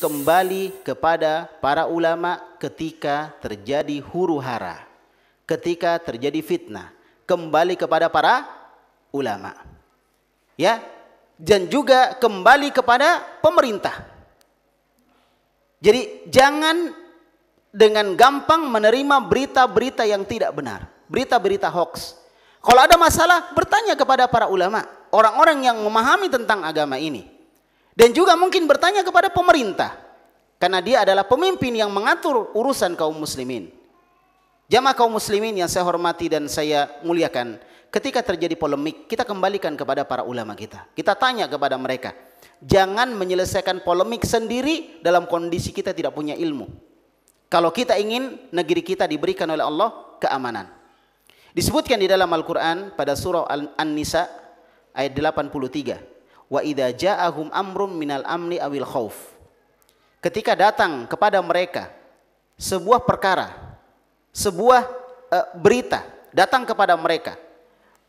kembali kepada para ulama ketika terjadi huru hara, ketika terjadi fitnah, kembali kepada para ulama. Ya, dan juga kembali kepada pemerintah. Jadi jangan dengan gampang menerima berita-berita yang tidak benar, berita-berita hoax. Kalau ada masalah, bertanya kepada para ulama, orang-orang yang memahami tentang agama ini. Dan juga mungkin bertanya kepada pemerintah. Karena dia adalah pemimpin yang mengatur urusan kaum muslimin. Jamaah kaum muslimin yang saya hormati dan saya muliakan. Ketika terjadi polemik, kita kembalikan kepada para ulama kita. Kita tanya kepada mereka. Jangan menyelesaikan polemik sendiri dalam kondisi kita tidak punya ilmu. Kalau kita ingin negeri kita diberikan oleh Allah keamanan. Disebutkan di dalam Al-Quran pada surah An-Nisa ayat 83 wa idza ja'ahum amrun minal amni awil khauf. Ketika datang kepada mereka sebuah perkara, sebuah uh, berita datang kepada mereka,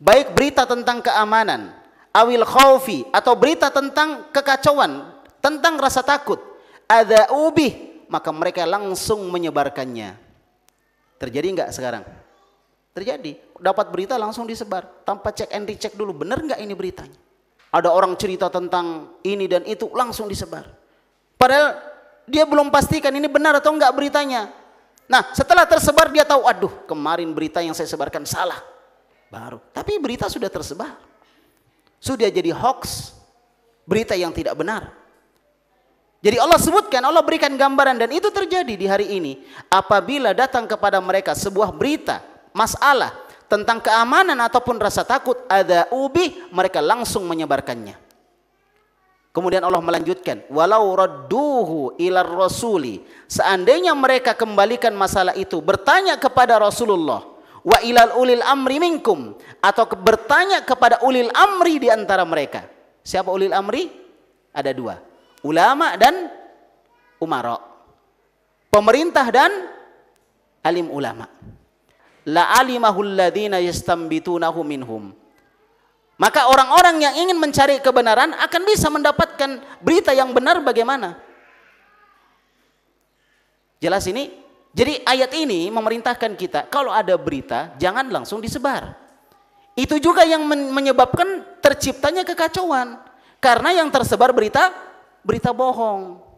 baik berita tentang keamanan, awil khaufi atau berita tentang kekacauan, tentang rasa takut, ada ubi, maka mereka langsung menyebarkannya. Terjadi enggak sekarang? Terjadi. Dapat berita langsung disebar tanpa cek and recheck dulu, benar enggak ini beritanya? Ada orang cerita tentang ini dan itu langsung disebar. Padahal dia belum pastikan ini benar atau enggak beritanya. Nah, setelah tersebar dia tahu, aduh, kemarin berita yang saya sebarkan salah. Baru. Tapi berita sudah tersebar. Sudah jadi hoax. Berita yang tidak benar. Jadi Allah sebutkan, Allah berikan gambaran dan itu terjadi di hari ini. Apabila datang kepada mereka sebuah berita, masalah tentang keamanan ataupun rasa takut ada ubi mereka langsung menyebarkannya kemudian Allah melanjutkan walau radduhu ilar rasuli seandainya mereka kembalikan masalah itu bertanya kepada Rasulullah wa ilal ulil amri minkum atau bertanya kepada ulil amri di antara mereka siapa ulil amri ada dua ulama dan umara pemerintah dan alim ulama la alimahul ladina yastambitunahu minhum. Maka orang-orang yang ingin mencari kebenaran akan bisa mendapatkan berita yang benar bagaimana? Jelas ini? Jadi ayat ini memerintahkan kita kalau ada berita jangan langsung disebar. Itu juga yang menyebabkan terciptanya kekacauan karena yang tersebar berita berita bohong.